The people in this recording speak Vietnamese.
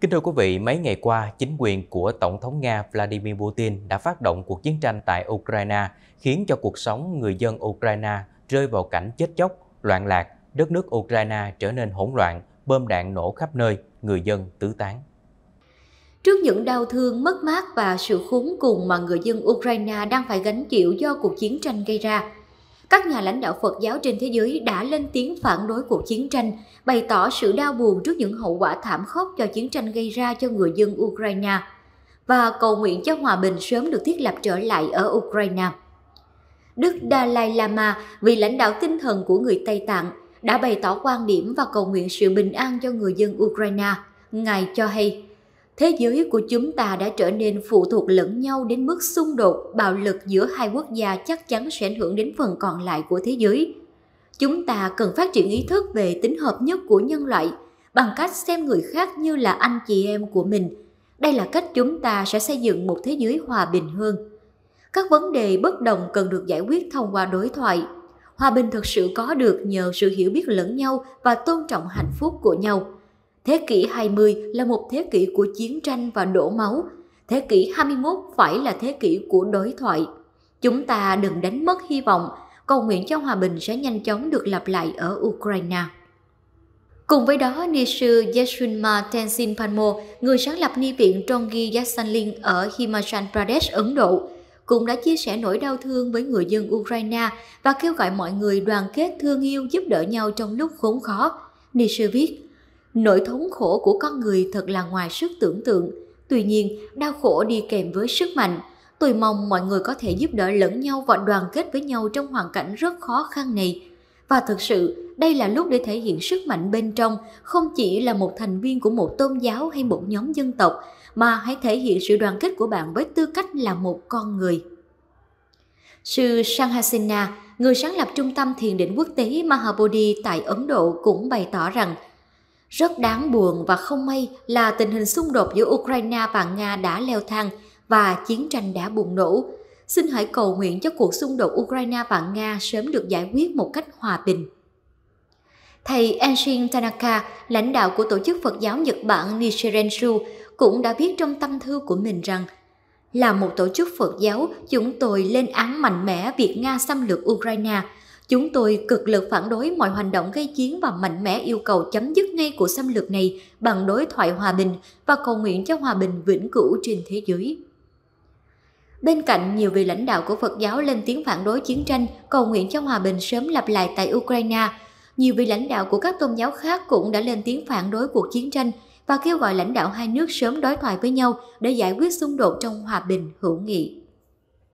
Kính thưa quý vị, mấy ngày qua, chính quyền của Tổng thống Nga Vladimir Putin đã phát động cuộc chiến tranh tại Ukraine, khiến cho cuộc sống người dân Ukraine rơi vào cảnh chết chóc, loạn lạc, đất nước Ukraine trở nên hỗn loạn, bom đạn nổ khắp nơi, người dân tứ tán. Trước những đau thương, mất mát và sự khốn cùng mà người dân Ukraine đang phải gánh chịu do cuộc chiến tranh gây ra, các nhà lãnh đạo Phật giáo trên thế giới đã lên tiếng phản đối cuộc chiến tranh, bày tỏ sự đau buồn trước những hậu quả thảm khốc do chiến tranh gây ra cho người dân Ukraine và cầu nguyện cho hòa bình sớm được thiết lập trở lại ở Ukraine. Đức Dalai Lama, vị lãnh đạo tinh thần của người Tây Tạng, đã bày tỏ quan điểm và cầu nguyện sự bình an cho người dân Ukraine. Ngài cho hay, thế giới của chúng ta đã trở nên phụ thuộc lẫn nhau đến mức xung đột bạo lực giữa hai quốc gia chắc chắn sẽ ảnh hưởng đến phần còn lại của thế giới chúng ta cần phát triển ý thức về tính hợp nhất của nhân loại bằng cách xem người khác như là anh chị em của mình đây là cách chúng ta sẽ xây dựng một thế giới hòa bình hơn các vấn đề bất đồng cần được giải quyết thông qua đối thoại hòa bình thực sự có được nhờ sự hiểu biết lẫn nhau và tôn trọng hạnh phúc của nhau Thế kỷ 20 là một thế kỷ của chiến tranh và đổ máu. Thế kỷ 21 phải là thế kỷ của đối thoại. Chúng ta đừng đánh mất hy vọng, cầu nguyện cho hòa bình sẽ nhanh chóng được lặp lại ở Ukraine. Cùng với đó, ni sư Yashunma Tenzin Panmo, người sáng lập ni viện Trongi Yatsenlin ở Himachal Pradesh, Ấn Độ, cũng đã chia sẻ nỗi đau thương với người dân Ukraine và kêu gọi mọi người đoàn kết thương yêu giúp đỡ nhau trong lúc khốn khó. Ni sư viết, Nỗi thống khổ của con người thật là ngoài sức tưởng tượng. Tuy nhiên, đau khổ đi kèm với sức mạnh. Tôi mong mọi người có thể giúp đỡ lẫn nhau và đoàn kết với nhau trong hoàn cảnh rất khó khăn này. Và thực sự, đây là lúc để thể hiện sức mạnh bên trong, không chỉ là một thành viên của một tôn giáo hay một nhóm dân tộc, mà hãy thể hiện sự đoàn kết của bạn với tư cách là một con người. Sư Sanghasena, người sáng lập trung tâm thiền định quốc tế Mahabodhi tại Ấn Độ cũng bày tỏ rằng – rất đáng buồn và không may là tình hình xung đột giữa Ukraine và Nga đã leo thang và chiến tranh đã bùng nổ. Xin hãy cầu nguyện cho cuộc xung đột Ukraine và Nga sớm được giải quyết một cách hòa bình. Thầy Enshin Tanaka, lãnh đạo của Tổ chức Phật giáo Nhật Bản Nichirenshu, cũng đã viết trong tâm thư của mình rằng là một tổ chức Phật giáo, chúng tôi lên án mạnh mẽ việc Nga xâm lược Ukraine – Chúng tôi cực lực phản đối mọi hành động gây chiến và mạnh mẽ yêu cầu chấm dứt ngay cuộc xâm lược này bằng đối thoại hòa bình và cầu nguyện cho hòa bình vĩnh cửu trên thế giới. Bên cạnh nhiều vị lãnh đạo của Phật giáo lên tiếng phản đối chiến tranh, cầu nguyện cho hòa bình sớm lặp lại tại Ukraine, nhiều vị lãnh đạo của các tôn giáo khác cũng đã lên tiếng phản đối cuộc chiến tranh và kêu gọi lãnh đạo hai nước sớm đối thoại với nhau để giải quyết xung đột trong hòa bình hữu nghị.